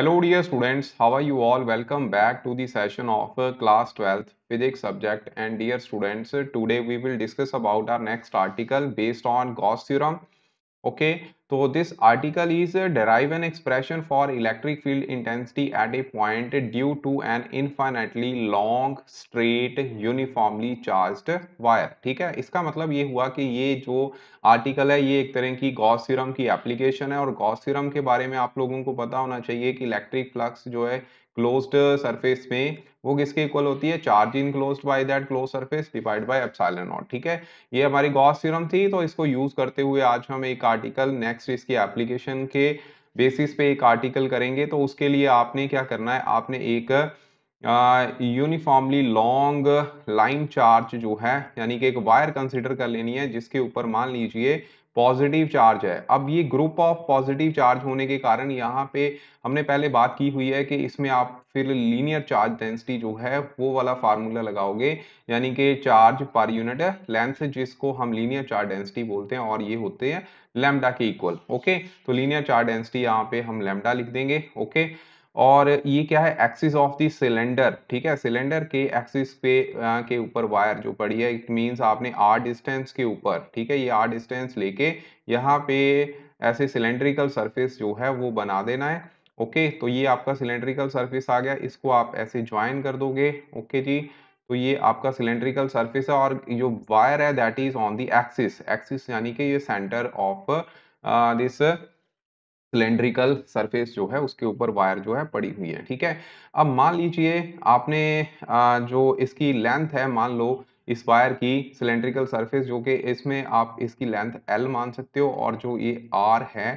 Hello dear students, how are you all? Welcome back to the session of uh, class 12th physics subject and dear students, uh, today we will discuss about our next article based on Gauss theorem. Okay, तो this article is derive an expression for electric field intensity at a point due to an infinitely long straight uniformly charge wire ठीक है इसका मतलब ये हुआ कि ये जो आर्टिकल है ये एक तरह की गॉस सीरम की एप्लीकेशन है और गॉस सीरम के बारे में आप लोगों को पता होना चाहिए कि इलेक्ट्रिक फ्लक्स जो है क्लोज्ड सरफेस में वो किसके इक्वल होती है charge enclose by that close surface divide by epsilon naught ठीक है ये हमारी गॉस थ्योरम थी तो इसको यूज करते हुए आज हम एक आर्टिकल नेक्स्ट नेक्स्ट की एप्लीकेशन के बेसिस पे एक आर्टिकल करेंगे तो उसके लिए आपने क्या करना है आपने एक यूनिफॉर्मली लॉन्ग लाइन चार्ज जो है यानी कि एक वायर कंसिडर कर लेनी है जिसके ऊपर मान लीजिए पॉजिटिव चार्ज है अब ये ग्रुप ऑफ पॉजिटिव चार्ज होने के कारण यहाँ पे हमने पहले बात की हुई है कि इसमें आप फिर लीनियर चार्ज डेंसिटी जो है वो वाला फार्मूला लगाओगे यानी कि चार्ज पर यूनिट लेंथ जिसको हम लीनियर चार्ज डेंसिटी बोलते हैं और ये होते हैं लेमडा के इक्वल ओके तो लीनियर चार्ज डेंसिटी यहाँ पे हम लेमडा लिख देंगे ओके और ये क्या है एक्सिस ऑफ द सिलेंडर ठीक है सिलेंडर के एक्सिस पे आ, के ऊपर वायर जो पड़ी है इट मींस आपने आर डिस्टेंस के ऊपर ठीक है ये आर डिस्टेंस लेके यहाँ पे ऐसे सिलेंड्रिकल सरफेस जो है वो बना देना है ओके तो ये आपका सिलेंड्रिकल सरफेस आ गया इसको आप ऐसे ज्वाइन कर दोगे ओके जी तो ये आपका सिलेंड्रिकल सर्फिस है और जो वायर है that is on the axis axis यानी कि ये centre of this cylindrical surface जो है उसके ऊपर वायर जो है पड़ी हुई है ठीक है अब मान लीजिए आपने जो इसकी लेंथ है मान लो इस वायर की सिलेंड्रिकल सरफेस जो कि इसमें आप इसकी लेंथ एल मान सकते हो और जो ये आर है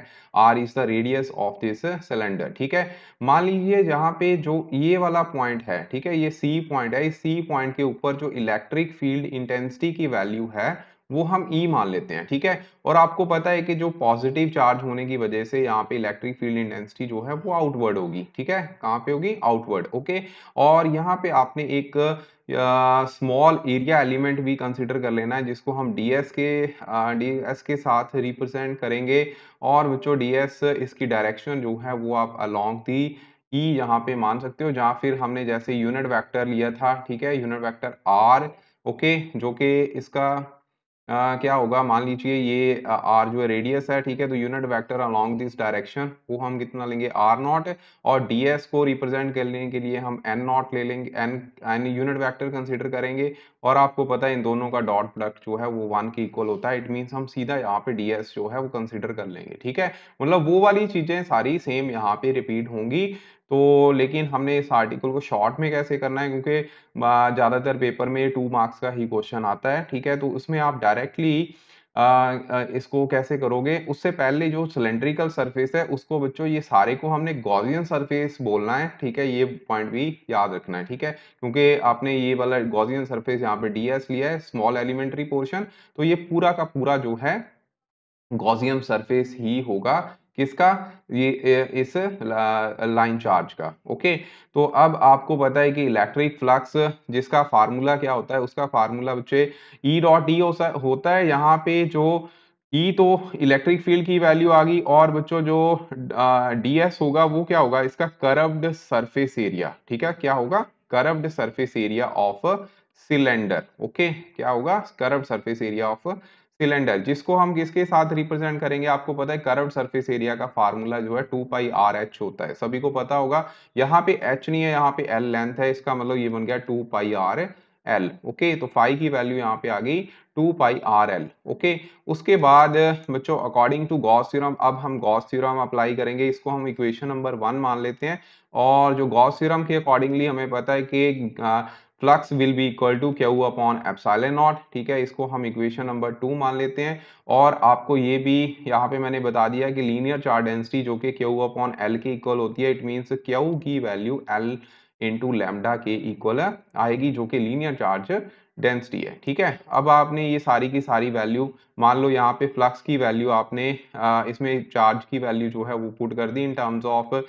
R is the radius of this cylinder ठीक है मान लीजिए जहाँ पे जो ये वाला पॉइंट है ठीक है ये सी पॉइंट है इस सी पॉइंट के ऊपर जो इलेक्ट्रिक फील्ड इंटेंसिटी की वैल्यू है वो हम ई e मान लेते हैं ठीक है और आपको पता है कि जो पॉजिटिव चार्ज होने की वजह से यहाँ पे इलेक्ट्रिक फील्ड इंटेंसिटी जो है वो आउटवर्ड होगी ठीक है कहाँ पे होगी आउटवर्ड ओके और यहाँ पे आपने एक स्मॉल एरिया एलिमेंट भी कंसिडर कर लेना है जिसको हम डीएस के डी डीएस के साथ रिप्रेजेंट करेंगे और बच्चों डीएस इसकी डायरेक्शन जो है वो आप अलॉन्ग दी ई यहाँ पे मान सकते हो जहाँ फिर हमने जैसे यूनिट वैक्टर लिया था ठीक है unit vector R okay okay, जो कि इसका आ, क्या होगा मान लीजिए ये आर जो है रेडियस है ठीक है तो unit vector along this direction वो हम कितना लेंगे आर नॉट और डी एस को रिप्रेजेंट करने के लिए हम एन नॉट ले लेंगे N N unit vector consider करेंगे और आपको पता है इन दोनों का डॉट प्रोडक्ट जो है वो वन के इक्वल होता है इट मीन्स हम सीधा यहाँ पे डी एस जो है वो कंसिडर कर लेंगे ठीक है मतलब वो वाली चीज़ें सारी सेम यहाँ पे रिपीट होंगी तो लेकिन हमने इस आर्टिकल को शॉर्ट में कैसे करना है क्योंकि ज़्यादातर पेपर में टू मार्क्स का ही क्वेश्चन आता है ठीक है तो उसमें आप डायरेक्टली इसको कैसे करोगे उससे पहले जो सिलेंड्रिकल सरफेस है उसको बच्चों ये सारे को हमने गॉजियन सरफेस बोलना है ठीक है ये पॉइंट भी याद रखना है ठीक है क्योंकि आपने ये वाला गॉजियन सरफेस यहाँ पे डी एस लिया है स्मॉल एलिमेंट्री पोर्शन तो ये पूरा का पूरा जो है गोजियम सरफेस ही होगा किसका ये इस लाइन चार्ज का ओके तो अब आपको पता है कि इलेक्ट्रिक फ्लक्स जिसका फार्मूला क्या होता है उसका फार्मूला बच्चे ई डॉट ई होता है यहाँ पे जो ई e तो इलेक्ट्रिक फील्ड की वैल्यू आ गई और बच्चों जो डी एस होगा वो क्या होगा इसका करब्ड सरफेस एरिया ठीक है क्या होगा curved surface area of cylinder okay क्या होगा curved surface area of cylinder जिसको हम किसके साथ रिप्रेजेंट करेंगे आपको पता है कर्व सरफेस एरिया का फार्मूला जो है टू पाई आर एच होता है सभी को पता होगा यहाँ पे एच नहीं है यहाँ पे एल लेंथ है इसका मतलब ये बन गया two pi R L okay तो फाइव की वैल्यू यहाँ पे आ गई two pi R L okay उसके बाद बच्चों अकॉर्डिंग टू गॉस सीरम अब हम गॉस सीरम अप्लाई करेंगे इसको हम इक्वेशन नंबर वन मान लेते हैं और जो गॉस सीरम के अकॉर्डिंगली हमें पता है कि flux will be equal to क्या हुआ अपॉन एप्साइले नॉट ठीक है इसको हम इक्वेशन नंबर टू मान लेते हैं और आपको ये भी यहाँ पे मैंने बता दिया कि लीनियर चार्ज डेंसिटी जो कि क्यू अपॉन एल के इक्वल होती है इट मीन्स क्यू की वैल्यू एल इंटू लेमडा के इक्वल आएगी जो कि लीनियर चार्ज डेंसिटी है ठीक है अब आपने ये सारी की सारी वैल्यू मान लो यहाँ पे फ्लक्स की वैल्यू आपने आ, इसमें चार्ज की वैल्यू जो है वो पुट कर दी in terms of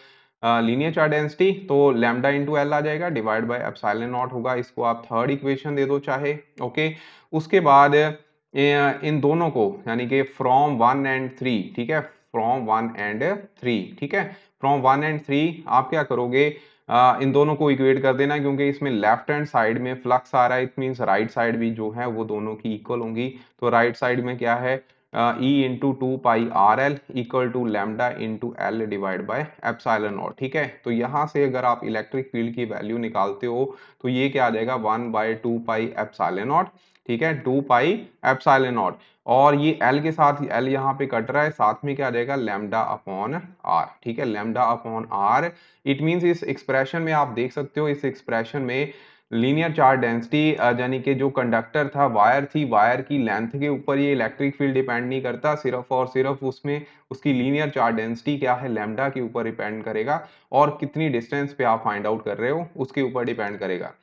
linear charge density तो लैमडा इंटू एल आ जाएगा डिवाइड बाय एप्साइलन नॉट होगा इसको आप थर्ड इक्वेशन दे दो चाहे ओके उसके बाद इन दोनों को यानी कि फ्रॉम वन एंड थ्री ठीक है फ्रॉम वन एंड थ्री ठीक है फ्रॉम वन एंड थ्री आप क्या करोगे इन दोनों को इक्वेट कर देना क्योंकि इसमें लेफ्ट हैंड साइड में फ्लक्स आ रहा है इट मीन्स राइट साइड भी जो है वो दोनों की इक्वल होंगी तो राइट right साइड में क्या है E into two pi R L equal to lambda into L divide by epsilon nought ठीक है तो यहाँ से अगर आप इलेक्ट्रिक फील्ड की वैल्यू निकालते हो तो ये क्या आ जाएगा one by two pi epsilon nought ठीक है टू पाई एप्साइलन नॉट और ये एल के साथ एल यहाँ पे कट रहा है साथ में क्या आ जाएगा लेमडा अपॉन आर ठीक है lambda upon R it means इस एक्सप्रेशन में आप देख सकते हो इस एक्सप्रेशन में लीनियर चार्ज डेंसिटी यानी कि जो कंडक्टर था वायर थी वायर की लेंथ के ऊपर ये इलेक्ट्रिक फील्ड डिपेंड नहीं करता सिर्फ और सिर्फ उसमें उसकी लीनियर चार्ज डेंसिटी क्या है लेमडा के ऊपर डिपेंड करेगा और कितनी डिस्टेंस पे आप फाइंड आउट कर रहे हो उसके ऊपर डिपेंड करेगा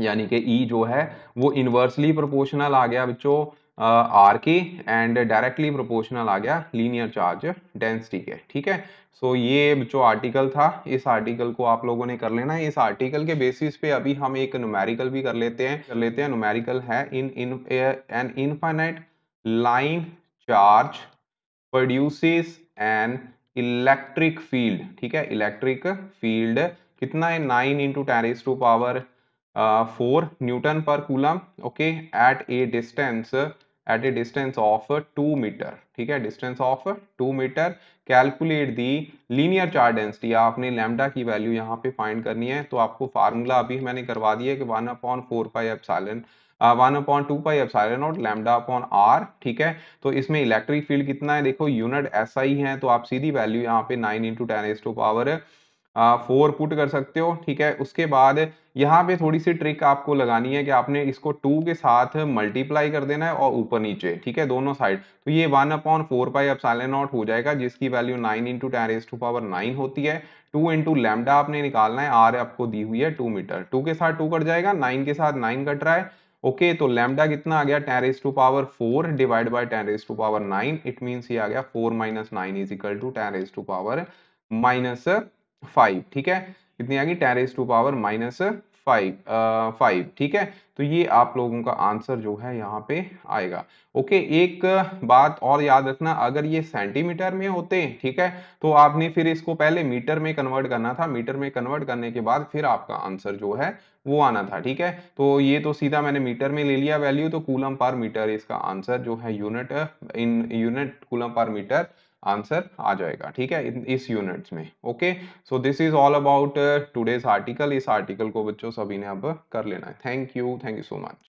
यानी कि ई e जो है वो इन्वर्सली प्रोपोर्शनल आ गया बच्चों आर के एंड डायरेक्टली प्रोपोर्शनल आ गया लीनियर चार्ज डेंसिटी के ठीक है सो so, ये जो आर्टिकल था इस आर्टिकल को आप लोगों ने कर लेना है इस आर्टिकल के बेसिस पे अभी हम एक नुमेरिकल भी कर लेते हैं कर लेते हैं नुमेरिकल है in in an infinite line charge produces an electric field ठीक है इलेक्ट्रिक फील्ड कितना है nine into ten raise to power four newton per coulomb okay at a distance at a distance of 2 meter ठीक है distance of 2 meter calculate the linear charge density आपने lambda की value यहाँ पे find करनी है तो आपको फार्मूला अभी मैंने करवा दिया कि one upon four pi epsilon one upon two pi epsilon और लैमडा अपॉन आर ठीक है तो इसमें इलेक्ट्रिक फील्ड कितना है देखो यूनिट ऐसा ही है तो आप सीधी वैल्यू यहाँ पे nine into ten S to पावर है फोर पुट कर सकते हो ठीक है उसके बाद यहाँ पे थोड़ी सी ट्रिक आपको लगानी है कि आपने इसको टू के साथ मल्टीप्लाई कर देना है और ऊपर नीचे ठीक है दोनों साइड तो ये वन अपॉन फोर पाई अब साइलेंट नॉट हो जाएगा जिसकी value nine into ten S to power nine होती है टू इंटू लेमडा आपने निकालना है आर आपको दी हुई है टू मीटर टू के साथ टू कट जाएगा नाइन के साथ नाइन कट रहा है ओके okay, तो लैमडा कितना आ गया ten raise to power four divide by ten raise to power nine it mean ये आ गया four minus nine is equal to ten raise to power minus five ठीक है कितनी आएगी ten raise to power minus five five ठीक है तो ये आप लोगों का आंसर जो है यहाँ पे आएगा ओके एक बात और याद रखना अगर ये सेंटीमीटर में होते ठीक है तो आपने फिर इसको पहले मीटर में कन्वर्ट करना था मीटर में कन्वर्ट करने के बाद फिर आपका आंसर जो है वो आना था ठीक है तो ये तो सीधा मैंने मीटर में ले लिया वैल्यू तो कूलम पर मीटर इसका आंसर जो है unit in unit coulomb per metre answer आ जाएगा ठीक है इस यूनिट्स में okay so this is all about today's article इस आर्टिकल को बच्चों सभी ने अब कर लेना है thank you thank you so much